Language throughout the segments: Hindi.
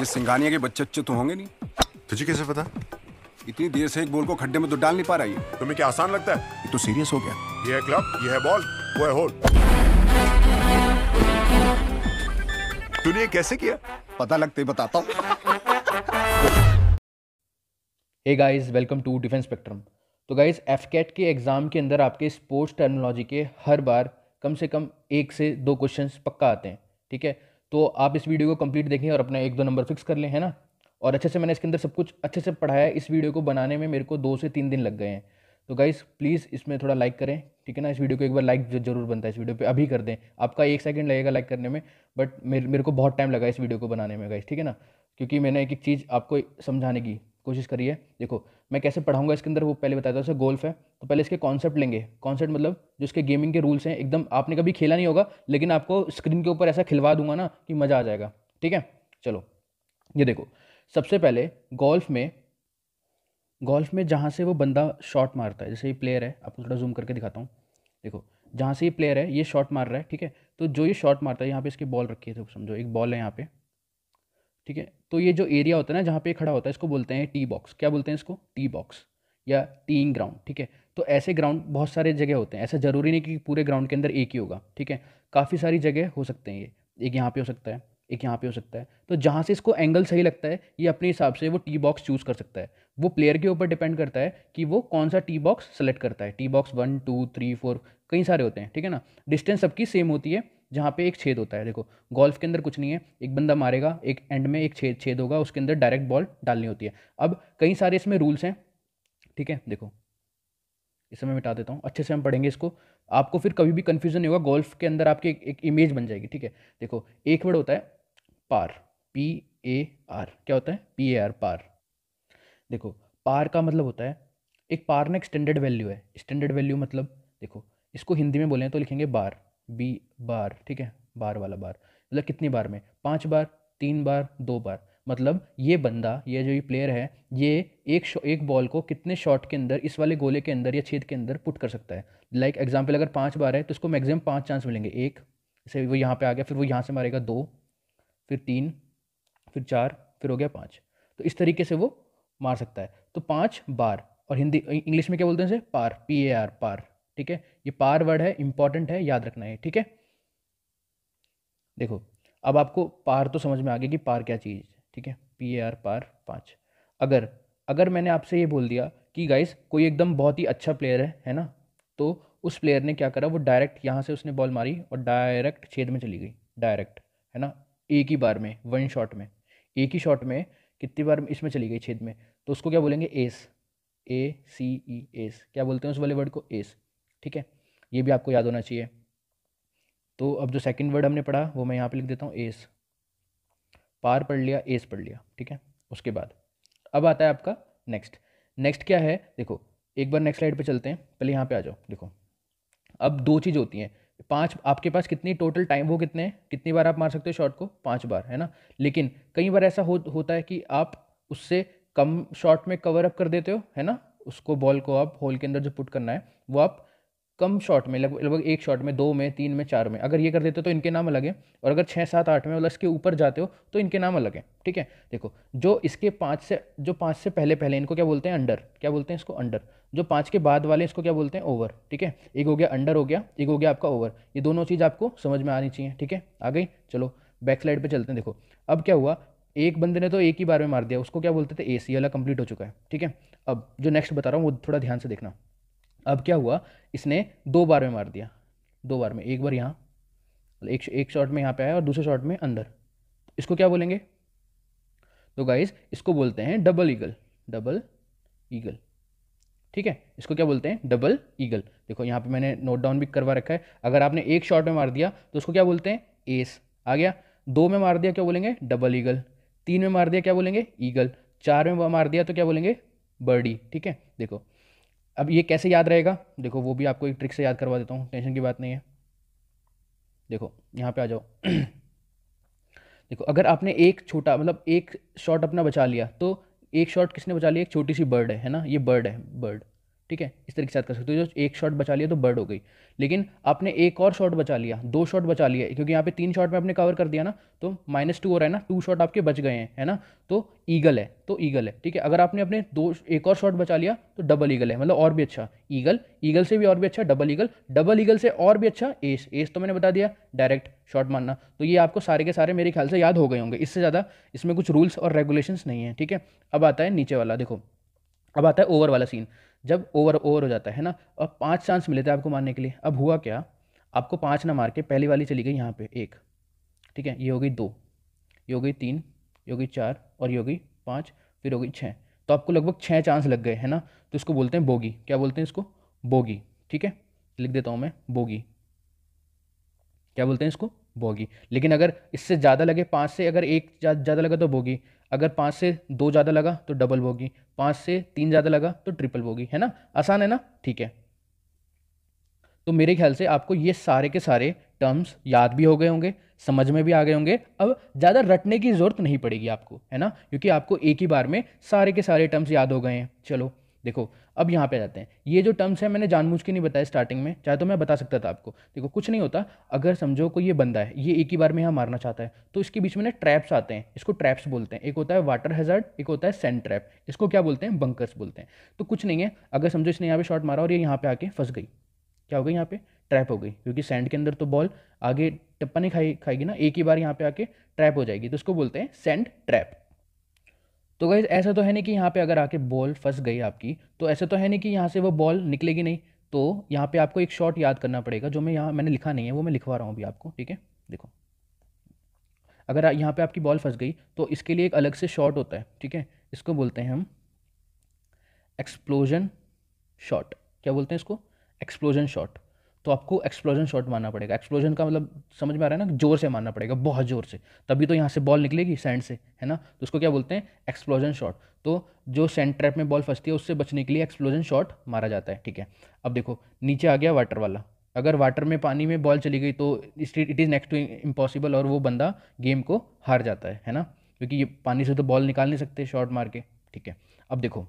ये सिंघानिया के बच्चे अच्छे तो होंगे नहीं तुझे कैसे पता इतनी देर से एक बॉल को खड्डे में तो डाल नहीं पा रही है तुम्हें क्या आसान लगता है ये तो सीरियस हो गया ये है क्लब ये है बॉल वो है होल तूने ये कैसे किया पता लगते बताता हूँ hey guys welcome to Defence Spectrum तो गाइस एफकेट के एग्ज़ाम के अंदर आपके स्पोर्ट्स टर्मिनोलॉजी के हर बार कम से कम एक से दो क्वेश्चंस पक्का आते हैं ठीक है तो आप इस वीडियो को कंप्लीट देखें और अपना एक दो नंबर फिक्स कर लें है ना और अच्छे से मैंने इसके अंदर सब कुछ अच्छे से पढ़ाया इस वीडियो को बनाने में मेरे को दो से तीन दिन लग गए हैं तो गाइज़ प्लीज़ इसमें थोड़ा लाइक करें ठीक है ना इस वीडियो को एक बार लाइक जरूर बनता है इस वीडियो पे अभी कर दें आपका एक सेकंड लगेगा लाइक करने में बट मेरे मेरे को बहुत टाइम लगा इस वीडियो को बनाने में गाइज ठीक है ना क्योंकि मैंने एक एक चीज़ आपको समझाने की कोशिश करिए देखो मैं कैसे पढ़ाऊंगा इसके अंदर वो पहले बताया था उसे गोल्फ है तो पहले इसके कॉन्सेप्ट लेंगे कॉन्सेप्ट मतलब जो इसके गेमिंग के रूल्स हैं एकदम आपने कभी खेला नहीं होगा लेकिन आपको स्क्रीन के ऊपर ऐसा खिलवा दूंगा ना कि मज़ा आ जाएगा ठीक है चलो ये देखो सबसे पहले गोल्फ में गोल्फ में जहाँ से वो बंदा शॉट मारता है जैसे ये प्लेयर है आपको थोड़ा जूम करके दिखाता हूँ देखो जहाँ से ये प्लेयर है ये शॉट मार रहा है ठीक है तो जो ये शॉट मारता है यहाँ पे इसकी बॉल रखी है समझो एक बॉल है यहाँ पे ठीक है तो ये जो एरिया होता है ना जहाँ पे खड़ा होता है इसको बोलते हैं टी बॉक्स क्या बोलते हैं इसको टी बॉक्स या टीइंग ग्राउंड ठीक है तो ऐसे ग्राउंड बहुत सारे जगह होते हैं ऐसा ज़रूरी नहीं कि पूरे ग्राउंड के अंदर एक ही होगा ठीक है काफ़ी सारी जगह हो सकते हैं ये एक यहाँ पे हो सकता है एक यहाँ पे हो सकता है तो जहाँ से इसको एंगल सही लगता है ये अपने हिसाब से वो टी बॉक्स चूज़ कर सकता है वो प्लेयर के ऊपर डिपेंड करता है कि वो कौन सा टी बॉक्स सेलेक्ट करता है tee box one two three four कई सारे होते हैं ठीक है ना डिस्टेंस सबकी सेम होती है जहाँ पे एक छेद होता है देखो गोल्फ के अंदर कुछ नहीं है एक बंदा मारेगा एक एंड में एक छेद छेद होगा उसके अंदर डायरेक्ट बॉल डालनी होती है अब कई सारे इसमें रूल्स हैं ठीक है देखो इसे मैं मिटा देता हूँ अच्छे से हम पढ़ेंगे इसको आपको फिर कभी भी कन्फ्यूजन नहीं होगा गोल्फ के अंदर आपकी एक, एक इमेज बन जाएगी ठीक है देखो एक वर्ड होता है पार पी ए आर क्या होता है पी ए आर पार देखो पार का मतलब होता है एक पार ना एक वैल्यू है स्टैंडर्ड वैल्यू मतलब देखो इसको हिंदी में बोलें तो लिखेंगे बार बी बार ठीक है बार वाला बार मतलब कितनी बार में पाँच बार तीन बार दो बार मतलब ये बंदा ये जो ये प्लेयर है ये एक एक बॉल को कितने शॉट के अंदर इस वाले गोले के अंदर या छेद के अंदर पुट कर सकता है लाइक like एग्जाम्पल अगर पाँच बार है तो इसको मैक्सिमम पाँच चांस मिलेंगे एक जैसे वो यहाँ पे आ गया फिर वो यहाँ से मारेगा दो फिर तीन फिर चार फिर हो गया पाँच तो इस तरीके से वो मार सकता है तो पाँच बार और हिंदी इंग्लिश में क्या बोलते हैं इसे पार पी ए आर पार ठीक है ये पार वर्ड है इंपॉर्टेंट है याद रखना है ठीक है देखो अब आपको पार तो समझ में आ गया कि पार क्या चीज़ है ठीक है पी ए आर पार पाँच अगर अगर मैंने आपसे ये बोल दिया कि गाइस कोई एकदम बहुत ही अच्छा प्लेयर है है ना तो उस प्लेयर ने क्या करा वो डायरेक्ट यहाँ से उसने बॉल मारी और डायरेक्ट छेद में चली गई डायरेक्ट है ना एक ही बार में वन शॉट में एक ही शॉट में कितनी बार इसमें चली गई छेद में तो उसको क्या बोलेंगे S A C E S क्या बोलते हैं उस वाले वर्ड को एस ठीक है ये भी आपको याद होना चाहिए तो अब जो सेकंड वर्ड हमने पढ़ा वो मैं यहाँ पे लिख देता हूँ एस पार पढ़ लिया एस पढ़ लिया ठीक है उसके बाद अब आता है आपका नेक्स्ट नेक्स्ट क्या है देखो एक बार नेक्स्ट स्लाइड पे चलते हैं पहले यहाँ पे आ जाओ देखो अब दो चीज़ होती हैं पाँच आपके पास कितनी टोटल टाइम वो कितने हैं कितनी बार आप मार सकते हो शॉट को पाँच बार है ना लेकिन कई बार ऐसा हो होता है कि आप उससे कम शॉट में कवर अप कर देते हो है ना उसको बॉल को आप होल के अंदर जो पुट करना है वो आप कम शॉट में लगभग लगभग एक शॉट में दो में तीन में चार में अगर ये कर देते हो तो इनके नाम अलग हैं और अगर छः सात आठ में मतलब इसके ऊपर जाते हो तो इनके नाम अलग हैं ठीक है देखो जो इसके पाँच से जो पाँच से पहले पहले इनको क्या बोलते हैं अंडर क्या बोलते हैं इसको अंडर जो पाँच के बाद वाले इसको क्या बोलते हैं ओवर ठीक है एक हो गया अंडर हो गया एक हो गया आपका ओवर ये दोनों चीज़ आपको समझ में आनी चाहिए ठीक है आ गई चलो बैक स्लाइड पर चलते हैं देखो अब क्या हुआ एक बंदे ने तो एक ही बार में मार दिया उसको क्या बोलते थे ए सी वाला कंप्लीट हो चुका है ठीक है अब जो नेक्स्ट बता रहा हूँ वो थोड़ा ध्यान से देखना अब क्या हुआ इसने दो बार में मार दिया दो बार में एक बार यहाँ एक एक शॉट में यहाँ पे आया और दूसरे शॉट में अंदर इसको क्या बोलेंगे तो गाइज इसको बोलते हैं डबल ईगल डबल ईगल ठीक है इसको क्या बोलते हैं डबल ईगल देखो यहाँ पे मैंने नोट डाउन भी करवा रखा है अगर आपने एक शॉट में मार दिया तो उसको क्या बोलते हैं एस आ गया दो में मार दिया क्या बोलेंगे डबल ईगल तीन में मार दिया क्या बोलेंगे ईगल चार में मार दिया तो क्या बोलेंगे बर्डी ठीक है देखो अब ये कैसे याद रहेगा देखो वो भी आपको एक ट्रिक से याद करवा देता हूँ टेंशन की बात नहीं है देखो यहाँ पे आ जाओ देखो अगर आपने एक छोटा मतलब एक शॉट अपना बचा लिया तो एक शॉट किसने बचा लिया एक छोटी सी बर्ड है है ना ये बर्ड है बर्ड ठीक है इस तरीके से याद कर सकते हो तो जो एक शॉट बचा लिया तो बर्ड हो गई लेकिन आपने एक और शॉट बचा लिया दो शॉट बचा लिया क्योंकि यहाँ पे तीन शॉट में आपने कवर कर दिया ना तो माइनस टू हो रहा है ना टू शॉट आपके बच गए हैं है ना तो ईगल है तो ईगल है ठीक है अगर आपने अपने दो एक और शॉट बचा लिया तो डबल ईगल है मतलब और भी अच्छा ईगल ईगल से भी और भी अच्छा डबल ईगल डबल ईगल से और भी अच्छा एस एस तो मैंने बता दिया डायरेक्ट शॉट मारना तो ये आपको सारे के सारे मेरे ख्याल से याद हो गए होंगे इससे ज़्यादा इसमें कुछ रूल्स और रेगुलेशंस नहीं है ठीक है अब आता है नीचे वाला देखो अब आता है ओवर वाला सीन जब ओवर ओवर हो जाता है ना और पाँच चांस मिले थे आपको मारने के लिए अब हुआ क्या आपको पाँच ना मार के पहली वाली चली गई यहाँ पे एक ठीक है ये हो गई दो ये तीन ये चार और ये पाँच फिर हो गई छः तो आपको लगभग छः चांस लग गए है ना तो इसको बोलते हैं बोगी क्या बोलते हैं इसको बोगी ठीक है लिख देता हूँ मैं बोगी क्या बोलते हैं इसको बोगी लेकिन अगर इससे ज़्यादा लगे पाँच से अगर एक ज़्यादा लगा तो बोगी अगर पाँच से दो ज़्यादा लगा तो डबल बोगी पाँच से तीन ज़्यादा लगा तो ट्रिपल बोगी है ना आसान है ना ठीक है तो मेरे ख्याल से आपको ये सारे के सारे टर्म्स याद भी हो गए होंगे समझ में भी आ गए होंगे अब ज़्यादा रटने की ज़रूरत नहीं पड़ेगी आपको है ना क्योंकि आपको एक ही बार में सारे के सारे टर्म्स याद हो गए हैं चलो देखो अब यहाँ पे जाते हैं ये जो टर्म्स है मैंने जानबूझ के नहीं बताया स्टार्टिंग में चाहे तो मैं बता सकता था आपको देखो कुछ नहीं होता अगर समझो को ये बंदा है ये एक ही बार में यहाँ मारना चाहता है तो इसके बीच में ना ट्रैप्स आते हैं इसको ट्रैप्स बोलते हैं एक होता है वाटर हेजर्ड एक होता है सेंड ट्रैप इसको क्या बोलते हैं बंकर्स बोलते हैं तो कुछ नहीं है अगर समझो इसने यहाँ पे शॉट मारा और ये यहाँ पे आके फंस गई क्या हो गई यहाँ पे ट्रैप हो गई क्योंकि सेंड के अंदर तो बॉल आगे टप्पा नहीं खाई खाएगी ना एक ही बार यहाँ पे आके ट्रैप हो जाएगी तो इसको बोलते हैं सेंड ट्रैप तो गाइज ऐसा तो है नहीं कि यहाँ पे अगर आके बॉल फंस गई आपकी तो ऐसा तो है नहीं कि यहाँ से वो बॉल निकलेगी नहीं तो यहाँ पे आपको एक शॉट याद करना पड़ेगा जो मैं यहाँ मैंने लिखा नहीं है वो मैं लिखवा रहा हूँ अभी आपको ठीक है देखो अगर यहाँ पे आपकी बॉल फंस गई तो इसके लिए एक अलग से शॉट होता है ठीक है इसको बोलते हैं हम एक्सप्लोजन शॉट क्या बोलते हैं इसको एक्सप्लोजन शॉट तो आपको एक्सप्लोजन शॉट मारना पड़ेगा एक्सप्लोजन का मतलब समझ में आ रहा है ना जोर से मारना पड़ेगा बहुत जोर से तभी तो यहाँ से बॉल निकलेगी सैंड से है ना तो उसको क्या बोलते हैं एक्सप्लोजन शॉट तो जो सेंड ट्रैप में बॉल फंसती है उससे बचने के लिए एक्सप्लोजन शॉट मारा जाता है ठीक है अब देखो नीचे आ गया वाटर वाला अगर वाटर में पानी में बॉल चली गई तो it is next to impossible और वो बंदा गेम को हार जाता है है ना क्योंकि ये पानी से तो बॉल निकाल नहीं सकते शॉट मार के ठीक है अब देखो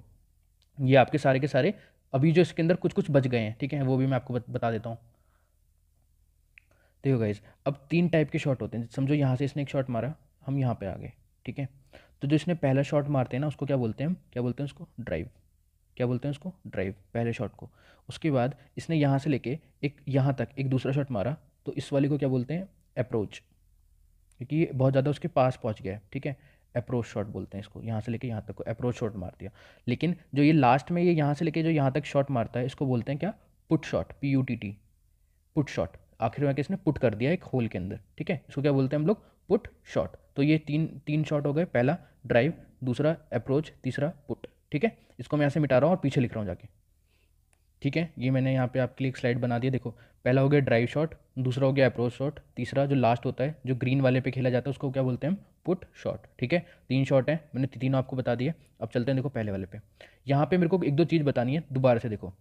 ये आपके सारे के सारे अभी जो इसके अंदर कुछ कुछ बच गए हैं ठीक है वो भी मैं आपको बता देता हूँ देखो गाइज अब तीन टाइप के शॉट होते हैं समझो यहाँ से इसने एक शॉट मारा हम यहाँ पे आ गए ठीक है तो जो इसने पहला शॉट मारते हैं ना उसको क्या बोलते हैं क्या बोलते हैं उसको ड्राइव क्या बोलते हैं उसको ड्राइव पहले शॉट को उसके बाद इसने यहाँ से लेके एक यहाँ तक एक दूसरा शॉट मारा तो इस वाले को क्या बोलते हैं अप्रोच क्योंकि ये बहुत ज़्यादा उसके पास पहुँच गया है ठीक है अप्रोच शॉट बोलते हैं इसको यहाँ से लेके यहाँ तक को अप्रोच शॉट मार दिया लेकिन जो ये लास्ट में ये यहाँ से लेके जो यहाँ तक शॉट मारता है इसको बोलते हैं क्या putt shot P U T T putt shot आखिर में किसने पुट कर दिया एक होल के अंदर ठीक है इसको क्या बोलते हैं हम लोग पुट शॉट तो ये तीन तीन शॉट हो गए पहला ड्राइव दूसरा अप्रोच तीसरा पुट ठीक है इसको मैं यहाँ से मिटा रहा हूँ और पीछे लिख रहा हूँ जाके ठीक है ये मैंने यहाँ पे आपके लिए एक स्लाइड बना दिया देखो पहला हो गया ड्राइव शॉट दूसरा हो गया अप्रोच शॉट तीसरा जो लास्ट होता है जो ग्रीन वाले पे खेला जाता है उसको क्या बोलते हैं हम पुट शॉर्ट ठीक है तीन शॉर्ट हैं मैंने तीनों आपको बता दिए अब चलते हैं देखो पहले वाले पे यहाँ पे मेरे को एक दो चीज़ बतानी है दोबारा से देखो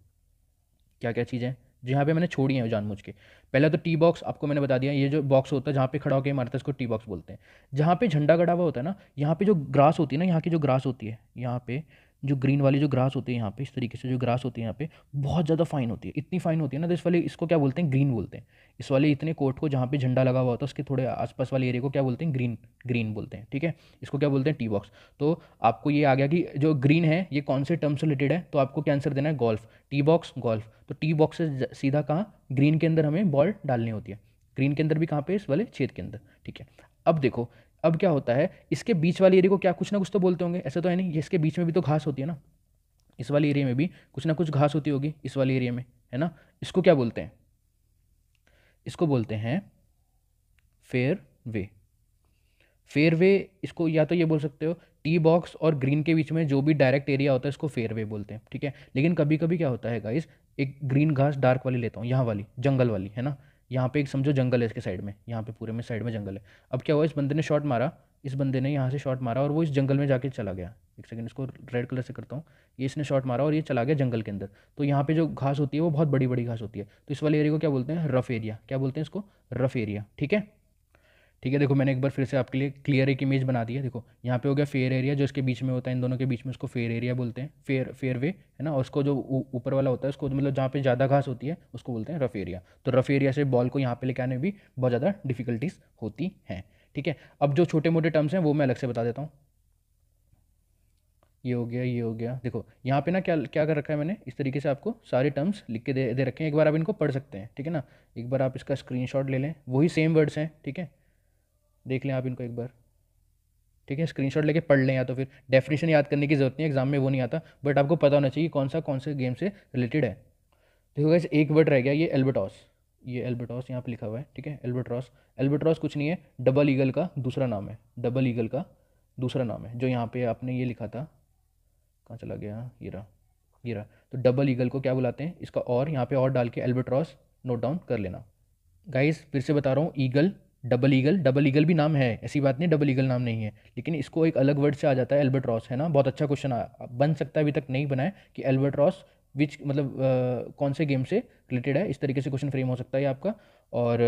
क्या क्या चीज़ें जहाँ पे मैंने छोड़ी हैं जानबूझ के पहला तो टी बॉक्स आपको मैंने बता दिया ये जो बॉक्स होता है जहाँ पे खड़ा होकर मारता है इसको टी बॉक्स बोलते हैं जहाँ पे झंडा गड़ा हुआ होता है ना यहाँ पे जो ग्रास होती है ना यहाँ की जो ग्रास होती है यहाँ पे जो ग्रीन वाली जो ग्रास होती है यहाँ पे इस तरीके से जो ग्रास होती है यहाँ पे बहुत ज़्यादा फाइन होती है इतनी फाइन होती है ना तो इस वाले इसको क्या बोलते हैं ग्रीन बोलते हैं इस वाले इतने कोर्ट को जहाँ पे झंडा लगा हुआ होता है उसके थोड़े आसपास वाले एरिया को क्या बोलते हैं ग्रीन ग्रीन बोलते हैं ठीक है इसको क्या बोलते हैं टी बॉक्स तो आपको ये आ गया कि जो ग्रीन है ये कौन से टर्म से रिलेटेड है तो आपको क्या आंसर देना है गोल्फ टी बॉक्स गोल्फ तो टी बॉक्स से सीधा कहाँ ग्रीन के अंदर हमें बॉल डालनी होती है ग्रीन के अंदर भी कहाँ पे इस वाले छेद के अंदर ठीक है अब देखो अब क्या होता है इसके बीच वाले एरिया को क्या कुछ ना कुछ तो बोलते होंगे ऐसा तो है नहीं इसके बीच में भी तो घास होती है ना इस वाले एरिया में भी कुछ ना कुछ घास होती होगी इस वाले एरिया में है ना इसको क्या बोलते हैं इसको बोलते हैं फेयर वे फेयर वे इसको या तो ये बोल सकते हो टी बॉक्स और ग्रीन के बीच में जो भी डायरेक्ट एरिया होता है इसको फेयर वे बोलते हैं ठीक है लेकिन कभी कभी क्या होता है गाइस एक ग्रीन घास डार्क वाली लेता हूँ यहाँ वाली जंगल वाली है ना यहाँ पे एक समझो जंगल है इसके साइड में यहाँ पे पूरे में साइड में जंगल है अब क्या हुआ इस बंदे ने शॉट मारा इस बंदे ने यहाँ से शॉट मारा और वो इस जंगल में जाके चला गया एक सेकंड इसको रेड कलर से करता हूँ ये इसने शॉट मारा और ये चला गया जंगल के अंदर तो यहाँ पे जो घास होती है वो बहुत बड़ी बड़ी घास होती है तो इस वाले एरिया को क्या बोलते हैं रफ़ एरिया क्या बोलते हैं इसको रफ़ एरिया ठीक है ठीक है देखो मैंने एक बार फिर से आपके लिए क्लियर एक इमेज बना दी है देखो यहाँ पे हो गया फेयर एरिया जो इसके बीच में होता है इन दोनों के बीच में उसको फेयर एरिया बोलते हैं फेयर फेयर वे है ना उसको जो ऊपर वाला होता है उसको मतलब जहाँ पे ज़्यादा घास होती है उसको बोलते हैं रफ एरिया तो रफ एरिया से बॉल को यहाँ पर लेके आने में भी बहुत ज़्यादा डिफिकल्टीज होती हैं ठीक है अब जो छोटे मोटे टर्म्स हैं वो मैं अलग से बता देता हूँ ये हो गया ये हो गया देखो यहाँ पे ना क्या क्या कर रखा है मैंने इस तरीके से आपको सारे टर्म्स लिख के दे दे रखे हैं एक बार आप इनको पढ़ सकते हैं ठीक है ना एक बार आप इसका स्क्रीनशॉट ले लें वही सेम वर्ड्स हैं ठीक है देख लें आप इनको एक बार ठीक है स्क्रीनशॉट लेके पढ़ लें या तो फिर डेफिनेशन याद करने की जरूरत नहीं एग्जाम में वो नहीं आता बट आपको पता होना चाहिए कौन सा कौन से गेम से रिलेटेड है देखो गैस एक वर्ड रह गया ये एल्बर्टॉस ये एल्बर्टॉस यहाँ पे लिखा हुआ है ठीक है एल्बर्टॉस एल्बर्टॉस कुछ नहीं है डबल ईगल का दूसरा नाम है डबल ईगल का दूसरा नाम है जो यहाँ पे आपने ये लिखा था कहाँ चला गया ये रहा ये रहा तो डबल ईगल को क्या बुलाते हैं इसका और यहाँ पे और डाल के एल्बर्टॉस नोट डाउन कर लेना गाइस फिर से बता रहा हूँ eagle double eagle double eagle भी नाम है ऐसी बात नहीं डबल ईगल नाम नहीं है लेकिन इसको एक अलग वर्ड से आ जाता है एल्बर्ट रॉस है ना बहुत अच्छा क्वेश्चन बन सकता है अभी तक नहीं बनाए कि एल्बर्ट रॉस विच मतलब आ, कौन से गेम से रिलेटेड है इस तरीके से क्वेश्चन फ्रेम हो सकता है आपका और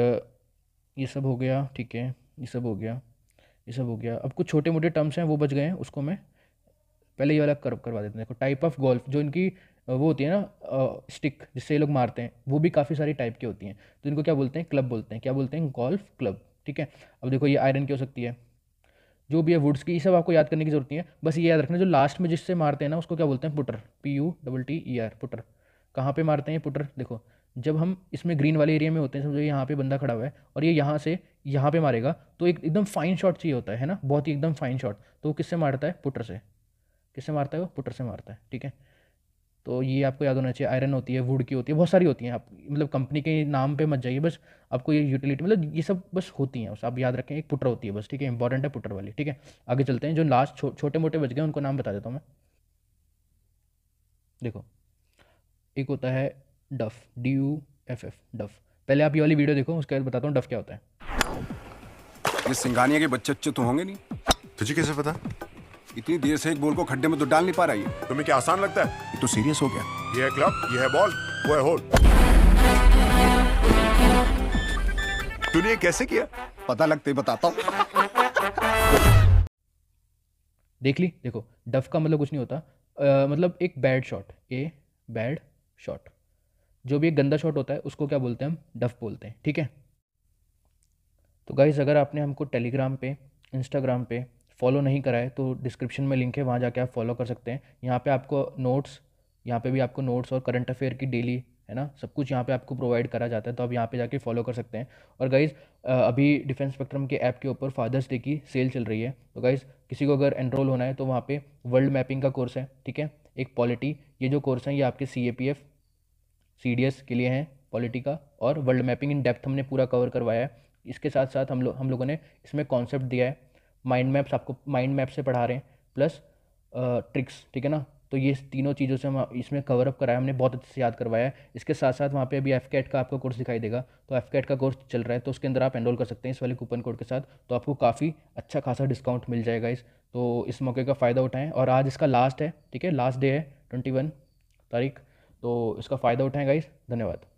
ये सब हो गया ठीक है ये सब हो गया ये सब हो गया अब कुछ छोटे मोटे टर्म्स हैं वो बच गए हैं उसको मैं पहले ये वाला कर करवा देते हैं देखो टाइप ऑफ गोल्फ जो इनकी वो होती है ना स्टिक जिससे ये लोग मारते हैं वो भी काफ़ी सारी टाइप की होती हैं तो इनको क्या बोलते हैं क्लब बोलते हैं क्या बोलते हैं गोल्फ क्लब ठीक है अब देखो ये आयरन की हो सकती है जो भी है वुड्स की ये सब आपको याद करने की जरूरत नहीं है बस ये याद रखना जो लास्ट में जिससे मारते हैं ना उसको क्या बोलते हैं putter P U double T E R putter कहाँ पे मारते हैं पुटर देखो जब हम इसमें ग्रीन वाले एरिया में होते हैं समझो यहाँ पे बंदा खड़ा हुआ है और ये यहाँ से यहाँ पे मारेगा तो एक एकदम फाइन शॉट चाहिए होता है ना बहुत ही एकदम फाइन शॉट तो वो किससे मारता है पुटर से किससे मारता है वो पुटर से मारता है ठीक है तो ये आपको याद होना चाहिए आयरन होती है वुड की होती है बहुत सारी होती हैं आप मतलब कंपनी के नाम पे मत जाइए बस आपको ये यूटिलिटी मतलब ये सब बस होती हैं आप याद रखें एक पुटर होती है बस ठीक है इंपॉर्टेंट है पुटर वाली ठीक है आगे चलते हैं जो लास्ट छो, छोटे मोटे बच गए उनको नाम बता देता हूँ मैं देखो एक होता है डफ डी यू एफ एफ डफ पहले आप ये वाली वीडियो देखो उसके बाद बताता हूँ डफ क्या होता है ये सिंगानिया के बच्चे अच्छे तो होंगे नहीं तुझे कैसे पता इतनी देर से एक बॉल को खड्डे में तो डाल नहीं पा रही है तुम्हें क्या आसान लगता है ये तो सीरियस हो गया ये है क्लब ये है बॉल वो है होल तूने ये कैसे किया पता लगते ही बताता हूँ देख ली देखो डफ का मतलब कुछ नहीं होता आ, मतलब एक bad shot a bad shot जो भी एक गंदा शॉट होता है उसको क्या बोलते हैं हम डफ बोलते हैं ठीक है तो गाइज़ अगर आपने हमको टेलीग्राम पे इंस्टाग्राम पे फॉलो नहीं करा है तो डिस्क्रिप्शन में लिंक है वहाँ जाके आप फॉलो कर सकते हैं यहाँ पे आपको नोट्स यहाँ पे भी आपको नोट्स और करंट अफेयर की डेली है ना सब कुछ यहाँ पे आपको प्रोवाइड करा जाता है तो आप यहाँ पे जाके फॉलो कर सकते हैं और गाइज़ अभी डिफेंस स्पेक्ट्रम के ऐप के ऊपर फादर्स डे की सेल चल रही है तो गाइज़ किसी को अगर एनरोल होना है तो वहाँ पर वर्ल्ड मैपिंग का कोर्स है ठीक है एक पॉलिटी ये जो कोर्स है ये आपके C A P F C D S के लिए हैं पॉलिटी का और वर्ल्ड मैपिंग इन डेप्थ हमने पूरा कवर करवाया है इसके साथ साथ हम लोग हम लोगों ने इसमें कॉन्सेप्ट दिया है माइंड मैप्स आपको माइंड मैप से पढ़ा रहे हैं प्लस ट्रिक्स ठीक है ना तो ये तीनों चीज़ों से हम इसमें कवर अप कराया हमने बहुत अच्छे से याद करवाया है इसके साथ साथ वहाँ पे अभी एफ कैट का आपको कोर्स दिखाई देगा तो एफ कैट का कोर्स चल रहा है तो उसके अंदर आप एनरोल कर सकते हैं इस वाले कूपन कोड के साथ तो आपको काफ़ी अच्छा खासा डिस्काउंट मिल जाएगा इस तो इस मौके का फ़ायदा उठाएँ और आज इसका लास्ट है ठीक है लास्ट डे है ट्वेंटी तारीख तो इसका फ़ायदा उठाएँ गाइज़ धन्यवाद